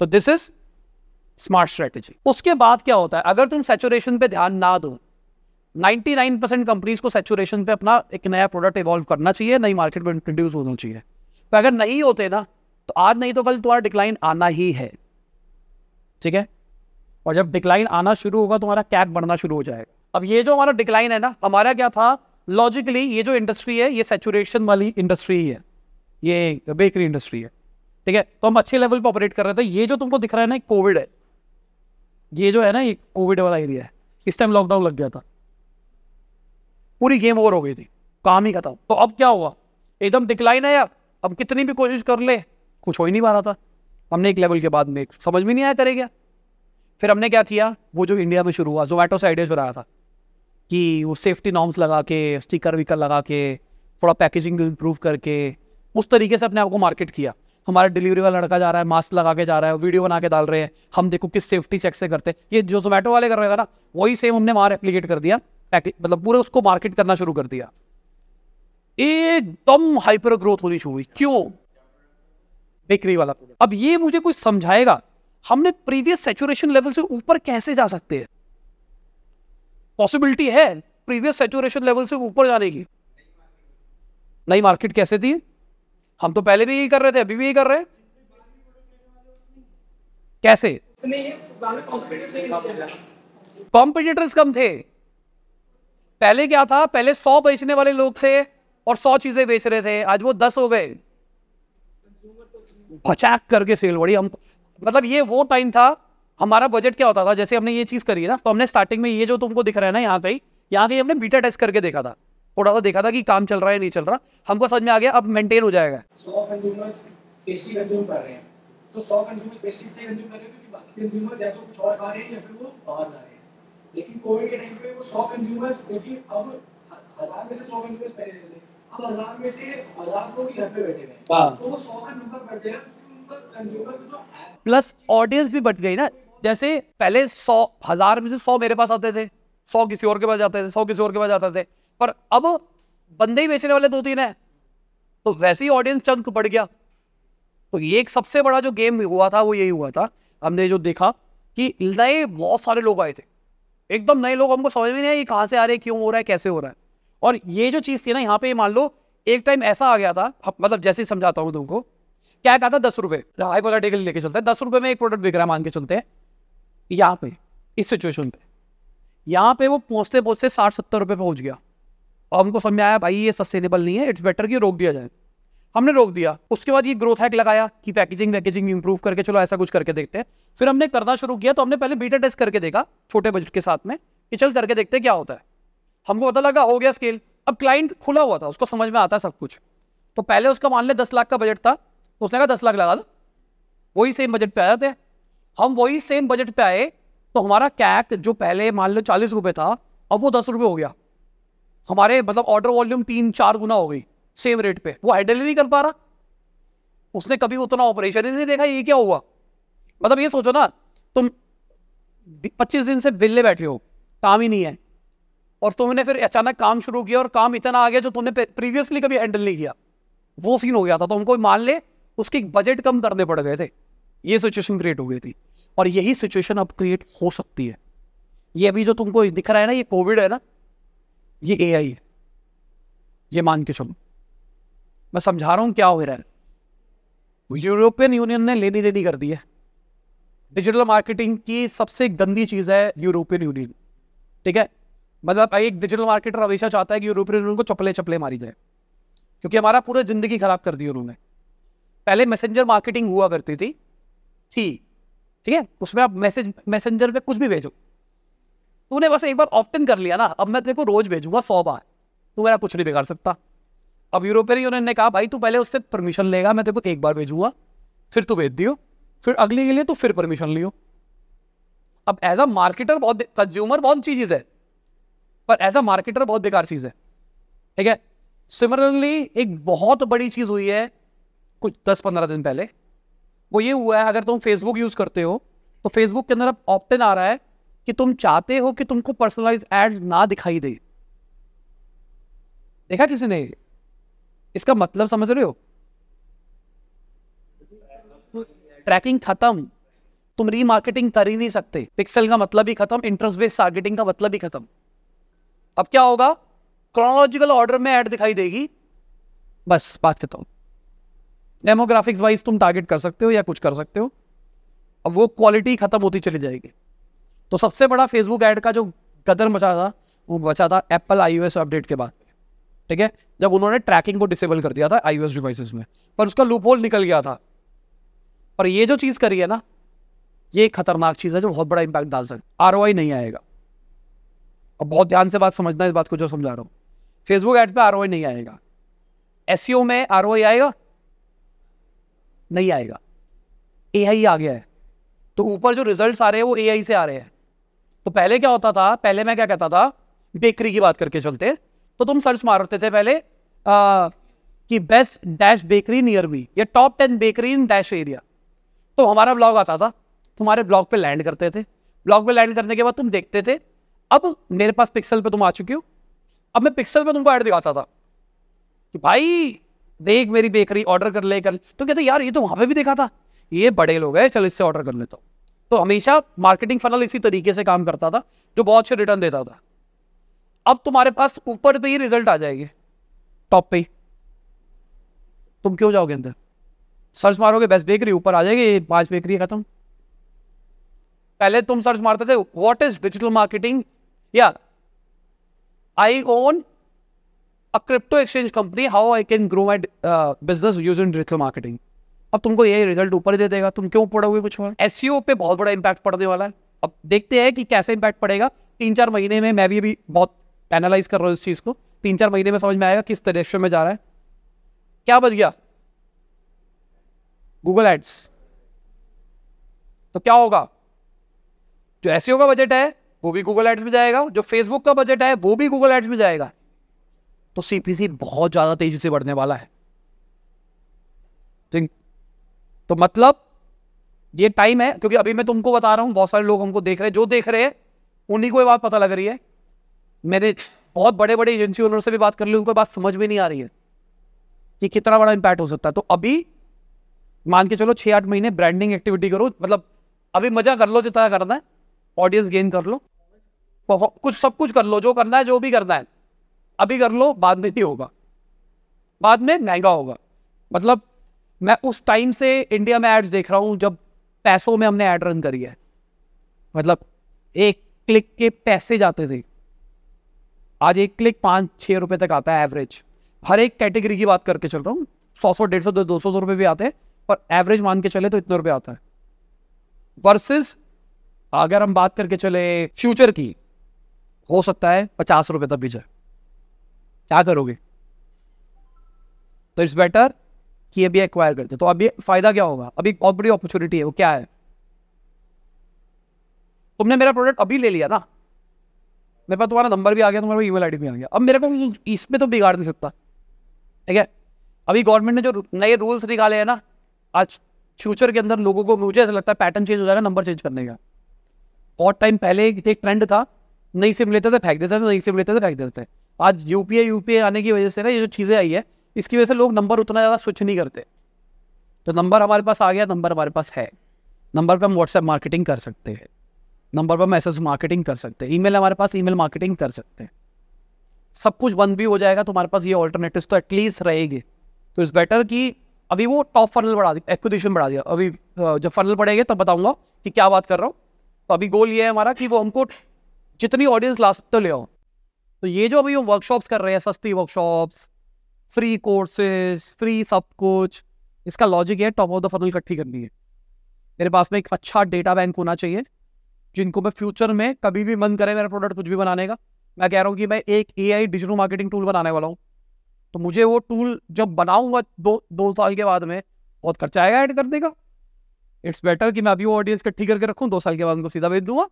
तो दिस इज स्मार्ट स्ट्रेटेजी उसके बाद क्या होता है अगर तुम सेचुरेशन पे ध्यान ना दो 99 कंपनीज को सेचुरेशन पे अपना एक नया प्रोडक्ट इवॉल्व करना चाहिए नई मार्केट में इंट्रोड्यूस होना चाहिए तो अगर नहीं होते ना तो आज नहीं तो कल तुम्हारा डिक्लाइन आना ही है ठीक है और जब डिक्लाइन आना शुरू होगा तुम्हारा कैप बढ़ना शुरू हो जाएगा अब ये जो हमारा डिक्लाइन है ना हमारा क्या था लॉजिकली ये जो इंडस्ट्री है ये सेचुरेशन वाली इंडस्ट्री ही है ये बेकरी इंडस्ट्री है ठीक है तो हम अच्छे लेवल पर ऑपरेट कर रहे थे ये जो तुमको दिख रहा है ना कोविड है ये जो है ना ये कोविड वाला एरिया है इस टाइम लॉकडाउन लग गया था पूरी गेम ओवर हो गई थी काम ही खत्म तो अब क्या हुआ एकदम डिक्लाइन है यार अब कितनी भी कोशिश कर ले कुछ हो ही नहीं पा रहा था हमने एक लेवल के बाद में समझ में नहीं आया करे क्या फिर हमने क्या किया वो जो इंडिया में शुरू हुआ जोमेटो से आइडिया चुराया था कि वो सेफ्टी नॉर्म्स लगा के स्टिकर विकर लगा के थोड़ा पैकेजिंग इम्प्रूव करके उस तरीके से अपने आप को मार्केट किया हमारा डिलीवरी वाला लड़का जा रहा है मास्क लगा के जा रहा है वीडियो बना के डाल रहे हैं हम देखो किस सेफ्टी चेक से करते हैं ये जो जोमेटो वाले कर रहे थे ना वही सेम हमने वहाँ रेप्लीकेट कर दिया मतलब पूरे उसको मार्केट करना शुरू कर दिया एकदम हाइपर ग्रोथ होनी शुरू हुई क्यों बेकरी वाला अब ये मुझे कोई समझाएगा हमने प्रीवियस सेचुरेशन लेवल से ऊपर कैसे जा सकते हैं पॉसिबिलिटी है प्रीवियस सेचुरेशन लेवल से ऊपर जाने की नई मार्केट कैसे थी हम तो पहले भी यही कर रहे थे अभी भी यही कर रहे हैं कैसे कॉम्पिटिटर्स कम थे पहले क्या था पहले सौ बेचने वाले लोग थे और सौ चीजें बेच रहे थे आज वो दस हो गए भचाक करके सेल बढ़ी हम मतलब ये वो टाइम था हमारा बजट क्या होता था जैसे हमने ये चीज करी ना तो हमने स्टार्टिंग में ये जो तुमको दिख रहा है ना यहाँ पे यहाँ पे हमने बीटा टेस्ट करके देखा था थोड़ा सा देखा था कि काम चल रहा है नहीं चल रहा हमको समझ में आ गया अब मेंटेन हो जाएगा सौ कंज्यूमर्स पेस्ट्री कंज्यूम कर रहे हैं तो सौ कंज्यूमर्स पेस्ट्री से कंज्यूम कर रहे हैं क्योंकि बाकी कंज्यूमर्स या तो कुछ और खा रहे हैं या फिर वो बाहर जा रहे हैं लेकिन कोविड के टाइम पे वो सौ कंज्यूमर्स क्योंकि अब हजार में से सौ कंज्यूमर्स पहले थे अब हजार में से हजार लोग ही घर पे बैठे हैं हाँ। तो वो सौ का नंबर बढ़ जाएगा उनका कंज्यूमर जो प्लस ऑडियंस भी बढ़ गई ना जैसे पहले सौ हजार में से सौ मेरे पास आते थे सौ किसी और के पास जाते थे सौ किसी और के पास जाते थे पर अब बंदे ही बेचने वाले दो तीन है तो वैसे ही ऑडियंस चंक बढ़ गया तो ये एक सबसे बड़ा जो गेम हुआ था वो यही हुआ था हमने जो देखा कि नए बहुत सारे लोग आए थे एकदम नए लोग हमको समझ में नहीं आए कहाँ से आ रहे क्यों हो रहा है कैसे हो रहा है और ये जो चीज़ थी ना यहाँ पे मान लो एक टाइम ऐसा आ गया था मतलब जैसे ही समझाता हूँ तुमको क्या कहा था दस रुपये लिए लेके चलते हैं दस रुपये में एक प्रोडक्ट बिक रहा है मान के चलते हैं यहाँ पे इस सिचुएशन पे यहाँ पे वो पहुँचते पहुँचते साठ सत्तर रुपये पहुँच गया और हमको समझ में आया भाई ये सस्टेनेबल नहीं है इट्स बेटर कि रोक दिया जाए हमने रोक दिया उसके बाद ये ग्रोथ हैक लगाया कि पैकेजिंग वैकेजिंग इंप्रूव करके चलो ऐसा कुछ करके देखते हैं फिर हमने करना शुरू किया तो हमने पहले बीटा टेस्ट करके देखा छोटे बजट के साथ में कि चल करके देखते क्या होता है हमको पता लगा हो गया स्केल अब क्लाइंट खुला हुआ था उसको समझ में आता है सब कुछ तो पहले उसका मान लिया दस लाख का बजट था तो उसने कहा दस लाख लगा था वही सेम बजट पे आ जाते हैं हम वही सेम बजट पे आए तो हमारा कैक जो पहले मान लो चालीस रुपये था अब वो दस रुपये हो गया हमारे मतलब ऑर्डर वॉल्यूम तीन चार गुना हो गई सेम रेट पे वो आइडल ही नहीं कर पा रहा उसने कभी उतना ऑपरेशन ही नहीं देखा ये क्या हुआ मतलब ये सोचो ना तुम 25 दिन से बिल्ले बैठे हो काम ही नहीं है और तुमने फिर अचानक काम शुरू किया और काम इतना आ गया जो तुमने प्रीवियसली कभी हैंडल नहीं किया वो सीन हो गया था तो हमको मान ले उसके बजट कम करने पड़ गए थे ये सिचुएशन क्रिएट हो गई थी और यही सिचुएशन अब क्रिएट हो सकती है ये अभी जो तुमको दिख रहा है ना ये कोविड है ना ये ए है ये मान के चलो मैं समझा रहा हूं क्या हो रहा है यूरोपियन यूनियन ने लेनी देनी कर दी है डिजिटल मार्केटिंग की सबसे गंदी चीज़ है यूरोपियन यूनियन ठीक है मतलब एक डिजिटल मार्केटर हमेशा चाहता है कि यूरोपियन यूनियन को चपले चपले मारी जाए क्योंकि हमारा पूरा ज़िंदगी ख़राब कर दी उन्होंने पहले मैसेंजर मार्केटिंग हुआ करती थी थी ठीक है उसमें आप मैसेज मैसेंजर पे कुछ भी भेजो तूने बस एक बार ऑप्टन कर लिया ना अब मैं तेरे को रोज़ भेजूंगा सौ बार तू मेरा कुछ नहीं बिगाड़ सकता अब यूरोपियन यूनियन ने कहा भाई तू पहले उससे परमिशन लेगा मैं तेरे को एक बार भेजूंगा फिर तू भेज दियो फिर अगले के लिए तो फिर परमिशन लियो अब एज अ मार्केटर बहुत कंज्यूमर बहुत अच्छी चीज़ है पर एज अ मार्केटर बहुत बेकार चीज़ है ठीक है सिमिलरली एक बहुत बड़ी चीज़ हुई है कुछ दस पंद्रह दिन पहले वो ये हुआ है अगर तुम फेसबुक यूज़ करते हो तो फेसबुक के अंदर अब ऑप्टन आ रहा है कि तुम चाहते हो कि तुमको पर्सनलाइज एड्स ना दिखाई दे देखा किसी ने इसका मतलब समझ रहे हो ट्रैकिंग खत्म तुम रीमार्केटिंग कर ही नहीं सकते पिक्सल का मतलब ही खत्म इंटरेस्ट बेस्ड टारगेटिंग का मतलब ही खत्म अब क्या होगा क्रोनोलॉजिकल ऑर्डर में ऐड दिखाई देगी बस बात खत्म डेमोग्राफिक्स वाइज तुम टारगेट कर सकते हो या कुछ कर सकते हो अब वो क्वालिटी खत्म होती चली जाएगी तो सबसे बड़ा फेसबुक ऐड का जो गदर मचा था वो बचा था एप्पल आईओएस अपडेट के बाद ठीक है जब उन्होंने ट्रैकिंग को डिसेबल कर दिया था आईओएस डिवाइसेस में पर उसका लूप होल निकल गया था पर ये जो चीज़ करी है ना ये एक खतरनाक चीज़ है जो बहुत बड़ा इंपैक्ट डाल सकता है आर नहीं आएगा अब बहुत ध्यान से बात समझना इस बात को जो समझा रहा हूं फेसबुक एड पे आर नहीं आएगा एस e में आर आएगा नहीं आएगा ए आई आ गया है तो ऊपर जो रिजल्ट आ रहे हैं वो ए आई से आ रहे हैं तो पहले क्या होता था पहले मैं क्या कहता था बेकरी की बात करके चलते तो तुम सर्च मारते थे पहले आ, कि best dash bakery near me या top ten bakery in dash area तो हमारा ब्लॉग आता था तुम्हारे ब्लॉग पे लैंड करते थे ब्लॉग पे लैंड करने के बाद तुम देखते थे अब मेरे पास पिक्सल पे तुम आ चुके हो अब मैं पिक्सल पे तुमको ऐड दिखाता था कि भाई देख मेरी बेकरी ऑर्डर कर ले कर तो कहते यार ये तो वहां पे भी देखा था ये बड़े लोग हैं चलो इससे ऑर्डर कर लेता हूँ तो हमेशा मार्केटिंग फनल इसी तरीके से काम करता था जो बहुत अच्छे रिटर्न देता था अब तुम्हारे पास ऊपर पे ही रिजल्ट आ जाएंगे टॉप पे ही तुम क्यों जाओगे अंदर सर्च मारोगे बेस्ट बेकरी ऊपर आ जाएगी पांच बेकरी खत्म पहले तुम सर्च मारते थे व्हाट इज डिजिटल मार्केटिंग या I own a crypto exchange company how I can grow my business using digital marketing अब तुमको ये रिजल्ट ऊपर दे देगा तुम क्यों पढ़ोगे कुछ और एस e पे बहुत बड़ा इंपैक्ट पड़ने वाला है अब देखते हैं कि कैसे इंपैक्ट पड़ेगा तीन चार महीने में मैं भी अभी बहुत एनालाइज कर रहा हूँ इस चीज़ को तीन चार महीने में समझ में आएगा किस डायरेक्शन में जा रहा है क्या बच गया गूगल एड्स तो क्या होगा जो एस e का बजट है वो भी गूगल एड्स में जाएगा जो फेसबुक का बजट है वो भी गूगल एड्स में जाएगा तो सीपीसी बहुत ज़्यादा तेजी से बढ़ने वाला है तो मतलब ये टाइम है क्योंकि अभी मैं तुमको बता रहा हूं बहुत सारे लोग हमको देख रहे हैं जो देख रहे हैं उन्हीं को ये बात पता लग रही है मेरे बहुत बड़े बड़े एजेंसी ओनर से भी बात कर ली उनको बात समझ में नहीं आ रही है कि कितना बड़ा इम्पैक्ट हो सकता है तो अभी मान के चलो छः आठ महीने ब्रांडिंग एक्टिविटी करो मतलब अभी मजा कर लो जितना करना है ऑडियंस गेन कर लो कुछ सब कुछ कर लो जो करना है जो भी करना है अभी कर लो बाद में भी होगा बाद में महंगा होगा मतलब मैं उस टाइम से इंडिया में एड्स देख रहा हूँ जब पैसों में हमने एड रन करी है मतलब एक क्लिक के पैसे जाते थे आज एक क्लिक पाँच छः रुपये तक आता है एवरेज हर एक कैटेगरी की बात करके चल रहा हूँ सौ सौ डेढ़ सौ दो सौ रुपये भी आते हैं पर एवरेज मान के चले तो इतने रुपये आता है वर्सेस अगर हम बात करके चले फ्यूचर की हो सकता है पचास रुपये तक भी जाए क्या करोगे तो इट्स बेटर कि अभी एक्वायर करते तो अभी फायदा क्या होगा अभी बहुत बड़ी अपॉर्चुनिटी है वो क्या है तुमने मेरा प्रोडक्ट अभी ले लिया ना मेरे पास तुम्हारा नंबर भी आ गया तुम्हारा ई मेल आई भी आ गया अब मेरे को इसमें तो बिगाड़ नहीं सकता ठीक है अभी गवर्नमेंट ने जो नए रूल्स निकाले हैं ना आज फ्यूचर के अंदर लोगों को मुझे ऐसा लगता है पैटर्न चेंज हो जाएगा नंबर चेंज करने का बहुत टाइम पहले एक ट्रेंड था नई सिम लेते थे फेंक देते थे नई सिम लेते थे फेंक देते थे आज यू पी आने की वजह से ना ये जो चीज़ें आई है इसकी वजह से लोग नंबर उतना ज़्यादा स्विच नहीं करते तो नंबर हमारे पास आ गया नंबर हमारे पास है नंबर पर हम व्हाट्सएप मार्केटिंग कर सकते हैं नंबर पर मैसेज मार्केटिंग कर सकते हैं ईमेल हमारे पास ईमेल मार्केटिंग कर सकते हैं सब कुछ बंद भी हो जाएगा तो हमारे पास ये ऑल्टरनेटिव तो एटलीस्ट रहेगी तो इट्स बेटर कि अभी वो टॉप फनल बढ़ा दिया एक्विजिशन बढ़ा दिया अभी जब फनल बढ़ेगा तब बताऊंगा कि क्या बात कर रहा हूँ तो अभी गोल ये है हमारा कि वो हमको जितनी ऑडियंस ला सकते हो ले आओ तो ये जो अभी हम वर्कशॉप्स कर रहे हैं सस्ती वर्कशॉप्स फ्री कोर्सेज फ्री सब कुछ इसका लॉजिक है टॉप ऑफ द फनल इकट्ठी करनी है मेरे पास में एक अच्छा डेटा बैंक होना चाहिए जिनको मैं फ्यूचर में कभी भी मन करे मेरा प्रोडक्ट कुछ भी बनाने का मैं कह रहा हूँ कि मैं एक ए डिजिटल मार्केटिंग टूल बनाने वाला हूँ तो मुझे वो टूल जब बनाऊंगा दो दो साल के बाद में बहुत खर्चा आएगा ऐड करने का इट्स बेटर कि मैं अभी वो ऑडियंस इकट्ठी करके रखूँ दो साल के बाद उनको सीधा भेज दूंगा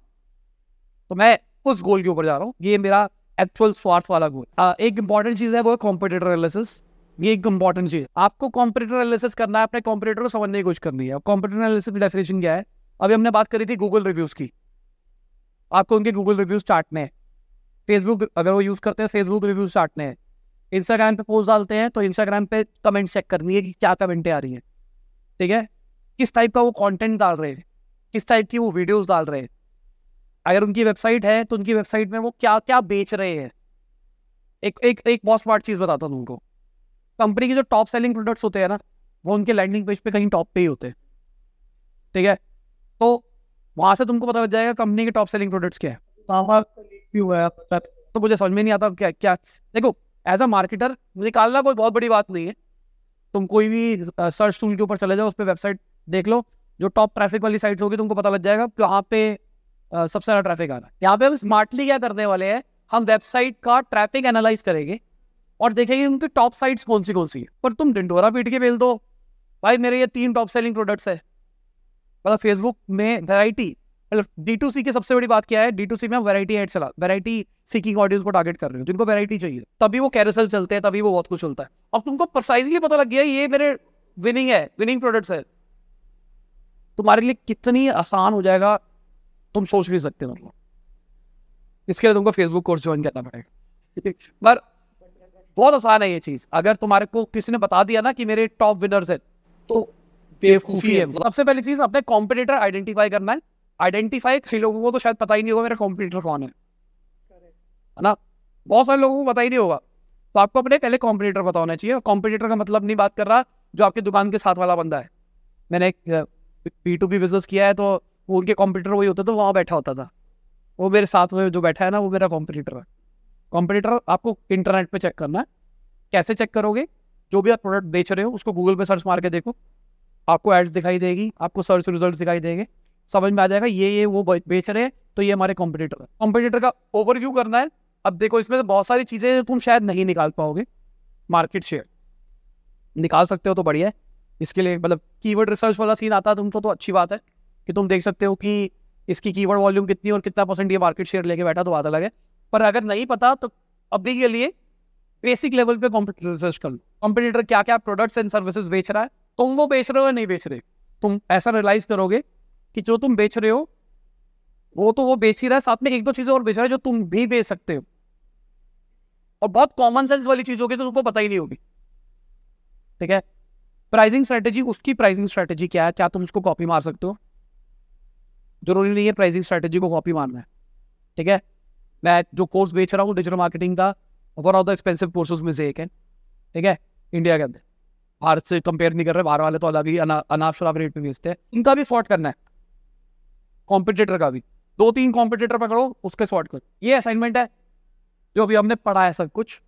तो मैं उस गोल के ऊपर जा रहा हूँ ये मेरा एक्चुअल स्वार्थ वाला गोल एक इंपॉर्टेंट चीज़ है वो है कॉम्पिटेटर एनालिसिस ये एक इंपॉर्टेंट चीज़ आपको कॉम्पिटेटर एनालिसिस करना है अपने कॉम्पिटेटर को समझने की कोशिश करनी है कॉम्पिटेटर एनालिसिस की डेफिनेशन क्या है अभी हमने बात करी थी गूगल रिव्यूज़ की आपको उनके गूगल रिव्यूज चाटने हैं फेसबुक अगर वो यूज़ करते हैं फेसबुक रिव्यूज चाटने हैं इंस्टाग्राम पे पोस्ट डालते हैं तो इंस्टाग्राम पे कमेंट चेक करनी है कि क्या कमेंटें आ रही हैं ठीक है किस टाइप का वो कंटेंट डाल रहे हैं किस टाइप की वो वीडियोस डाल रहे हैं अगर उनकी वेबसाइट है तो उनकी वेबसाइट में वो क्या क्या बेच रहे हैं एक एक एक बहुत स्मार्ट चीज़ बताता हूँ उनको कंपनी के जो टॉप सेलिंग प्रोडक्ट्स होते हैं ना वो उनके लैंडिंग पेज पे कहीं टॉप पे ही होते हैं ठीक है तो वहां से तुमको पता लग जाएगा कंपनी के टॉप सेलिंग प्रोडक्ट्स क्या हाँ, है तो मुझे समझ में नहीं आता क्या क्या देखो एज अ मार्केटर निकालना कोई बहुत बड़ी बात नहीं है तुम कोई भी सर्च टूल के ऊपर चले जाओ उस पर वेबसाइट देख लो जो टॉप ट्रैफिक वाली साइट्स होगी तुमको पता लग जाएगा वहाँ पे सबसे ज़्यादा ट्रैफिक आ रहा है यहाँ पे हम स्मार्टली क्या करने वाले हैं हम वेबसाइट का ट्रैफिक एनालाइज करेंगे और देखेंगे उनकी टॉप साइट्स कौन सी कौन सी है पर तुम डिंडोरा पीट के बेल दो भाई मेरे ये तीन टॉप सेलिंग प्रोडक्ट्स है मतलब फेसबुक में वेराइटी मतलब डी टू सी की सबसे बड़ी बात क्या है डी टू सी में हम वेराइटी एड चला वेराइटी सीकिंग ऑडियंस को टारगेट कर रहे हो जिनको वेराइटी चाहिए तभी वो कैरेसल चलते हैं तभी वो बहुत कुछ चलता है अब तुमको प्रसाइजली पता लग गया ये मेरे विनिंग है विनिंग प्रोडक्ट्स है तुम्हारे लिए कितनी आसान हो जाएगा तुम सोच नहीं सकते मतलब इसके लिए तुमको फेसबुक कोर्स ज्वाइन करना पड़ेगा *laughs* पर बहुत आसान है ये चीज़ अगर तुम्हारे को किसी ने बता दिया ना कि मेरे टॉप विनर्स हैं तो बेवकूफ़ी है मतलब सबसे पहली चीज़ अपने कॉम्पिटेटर आइडेंटिफाई करना है आइडेंटिफाई कई लोगों को तो शायद पता ही नहीं होगा मेरा कॉम्पिटेटर कौन है ना बहुत सारे लोगों को पता ही नहीं होगा तो आपको अपने पहले कॉम्पिटेटर पता होना चाहिए कॉम्पिटेटर का मतलब नहीं बात कर रहा जो आपके दुकान के साथ वाला बंदा है मैंने एक पी टू पी बिजनेस किया है तो वो उनके कॉम्पिटेटर वही होते थे वहाँ बैठा होता था वो मेरे साथ में जो बैठा है ना वो मेरा कॉम्पिटेटर है कॉम्पिटेटर आपको इंटरनेट पर चेक करना है कैसे चेक करोगे जो भी आप प्रोडक्ट बेच रहे हो उसको गूगल पे सर्च मार के देखो आपको एड्स दिखाई देगी आपको सर्च रिजल्ट दिखाई देंगे समझ में आ जाएगा ये ये वो बेच रहे हैं तो ये हमारे कॉम्पिटेटर है कॉम्पिटेटर का ओवरव्यू करना है अब देखो इसमें से तो बहुत सारी चीज़ें तुम शायद नहीं निकाल पाओगे मार्केट शेयर निकाल सकते हो तो बढ़िया है इसके लिए मतलब कीवर्ड रिसर्च वाला सीन आता है तुमको तो अच्छी बात है कि तुम देख सकते हो कि इसकी कीवर्ड वॉल्यूम कितनी और कितना परसेंट ये मार्केट शेयर लेके बैठा तो बात अलग है पर अगर नहीं पता तो अभी के लिए बेसिक लेवल पे कॉम्पिटेटर रिसर्च कर लो कॉम्पिटेटर क्या क्या प्रोडक्ट्स एंड सर्विसेज बेच रहा है तुम वो बेच रहे हो या नहीं बेच रहे तुम ऐसा रियलाइज करोगे कि जो तुम बेच रहे हो वो तो वो बेच ही रहा है साथ में एक दो चीजें और बेच रहा है जो तुम भी बेच सकते हो और बहुत कॉमन सेंस वाली चीज होगी तो तुमको पता ही नहीं होगी ठीक है प्राइसिंग स्ट्रेटेजी उसकी प्राइसिंग स्ट्रेटेजी क्या है क्या तुम उसको कॉपी मार सकते हो जरूरी नहीं है प्राइसिंग स्ट्रेटेजी को कॉपी मारना है ठीक है मैं जो कोर्स बेच रहा हूँ डिजिटल मार्केटिंग का one of the expensive courses में से एक है ठीक है इंडिया के अंदर भारत से कंपेयर नहीं कर रहे बाहर वाले तो अलग ही अना, अनाप शराब रेट में बेचते हैं इनका भी सॉर्ट करना है कॉम्पिटेटर का भी दो तीन कॉम्पिटेटर पकड़ो उसके शॉर्ट करो ये असाइनमेंट है जो अभी हमने पढ़ा है सब कुछ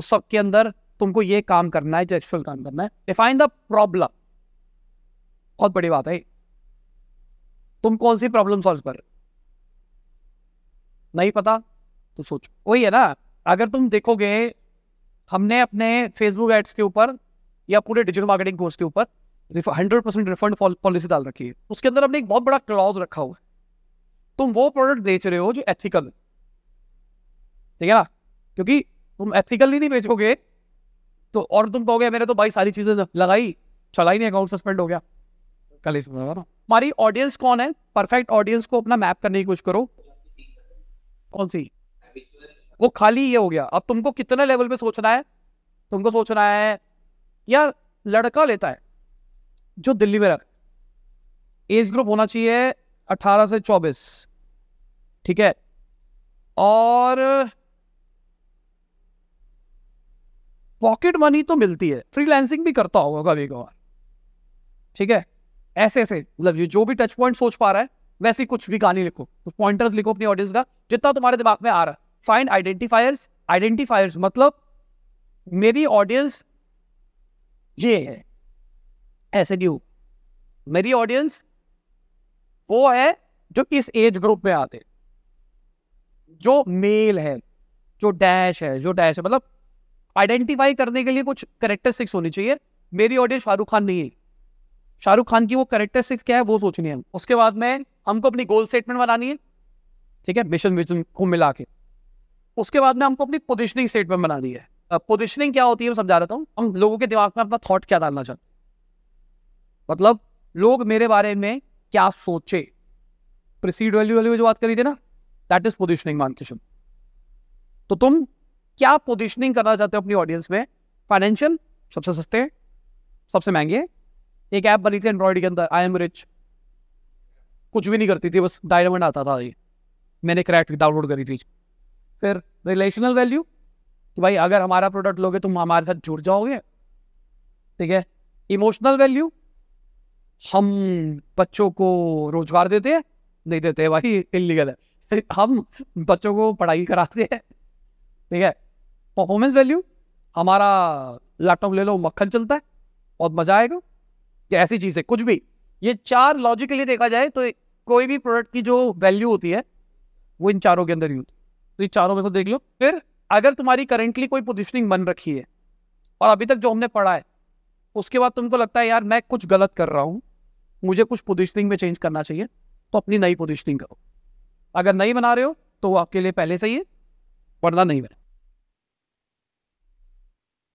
उस सब के अंदर तुमको ये काम करना है जो एक्चुअल काम करना है डिफाइन द प्रॉब्लम बहुत बड़ी बात है तुम कौन सी प्रॉब्लम सॉल्व कर रहे नहीं पता तो सोचो वही है ना अगर तुम देखोगे हमने अपने फेसबुक एड्स के ऊपर या पूरे डिजिटल मार्केटिंग कोर्स के ऊपर हंड्रेड परसेंट रिफंड पॉलिसी डाल रखी है उसके अंदर हमने एक बहुत बड़ा क्लॉज रखा हुआ है तुम वो प्रोडक्ट बेच रहे हो जो एथिकल ठीक है ना क्योंकि तुम एथिकल नहीं, बेचोगे तो और तुम कहोगे मैंने तो भाई सारी चीजें लगाई चला ही नहीं अकाउंट सस्पेंड हो गया कल इसमें हमारी ऑडियंस कौन है परफेक्ट ऑडियंस को अपना मैप करने की कोशिश करो कौन सी वो खाली ये हो गया अब तुमको कितने लेवल पे सोचना है तुमको सोचना है या लड़का लेता है जो दिल्ली में रख एज ग्रुप होना चाहिए 18 से 24 ठीक है और पॉकेट मनी तो मिलती है फ्रीलैंसिंग भी करता होगा कभी कभार ठीक है ऐसे ऐसे मतलब जो भी टच पॉइंट सोच पा रहा है वैसी कुछ भी कहानी लिखो कुछ तो पॉइंटर्स लिखो अपनी ऑडियंस का जितना तुम्हारे दिमाग में आ रहा है फाइंड आइडेंटिफायर्स आइडेंटिफायर्स मतलब मेरी ऑडियंस ये है एसिड्यू मेरी ऑडियंस वो है जो इस एज ग्रुप में आते जो मेल है जो डैश है जो डैश है मतलब आइडेंटिफाई करने के लिए कुछ करेक्टरिस्टिक्स होनी चाहिए मेरी ऑडियंस शाहरुख खान नहीं है शाहरुख खान की वो करेक्टरिस्टिक्स क्या है वो सोचनी है उसके बाद में हमको अपनी गोल स्टेटमेंट बनानी है ठीक है मिशन विजन को मिला के उसके बाद में हमको अपनी पोजिशनिंग स्टेटमेंट बनानी है पोजिशनिंग uh, क्या होती है मैं समझा देता हूँ हम लोगों के दिमाग में अपना थॉट क्या डालना चाहते मतलब लोग मेरे बारे में क्या सोचे प्रिसीड वैल्यू वैल्यू जो बात करी थी ना दैट इज पोजिशनिंग मान के तो तुम क्या पोजिशनिंग करना चाहते हो अपनी ऑडियंस में फाइनेंशियल सबसे सस्ते सबसे महंगे एक ऐप बनी थी एंड्रॉयड के अंदर आई एम रिच कुछ भी नहीं करती थी बस डायमंड आता था ये मैंने क्रैक डाउनलोड करी थी फिर रिलेशनल वैल्यू कि भाई अगर हमारा प्रोडक्ट लोगे तुम हमारे साथ जुड़ जाओगे ठीक है इमोशनल वैल्यू हम बच्चों को रोजगार देते हैं नहीं देते भाई इलीगल है *laughs* हम बच्चों को पढ़ाई कराते हैं ठीक है परफॉर्मेंस वैल्यू हमारा लैपटॉप ले लो मक्खन चलता है बहुत मजा आएगा ऐसी चीज है कुछ भी ये चार लॉजिकली देखा जाए तो कोई भी प्रोडक्ट की जो वैल्यू होती है वो इन चारों के अंदर ही होती है तो ये चारों में से देख लो फिर अगर तुम्हारी करेंटली कोई पोजिशनिंग बन रखी है और अभी तक जो हमने पढ़ा है उसके बाद तुमको लगता है यार मैं कुछ गलत कर रहा हूँ मुझे कुछ पोजिशनिंग में चेंज करना चाहिए तो अपनी नई पोजिशनिंग करो अगर नहीं बना रहे हो तो वो आपके लिए पहले से ही है वरना नहीं बना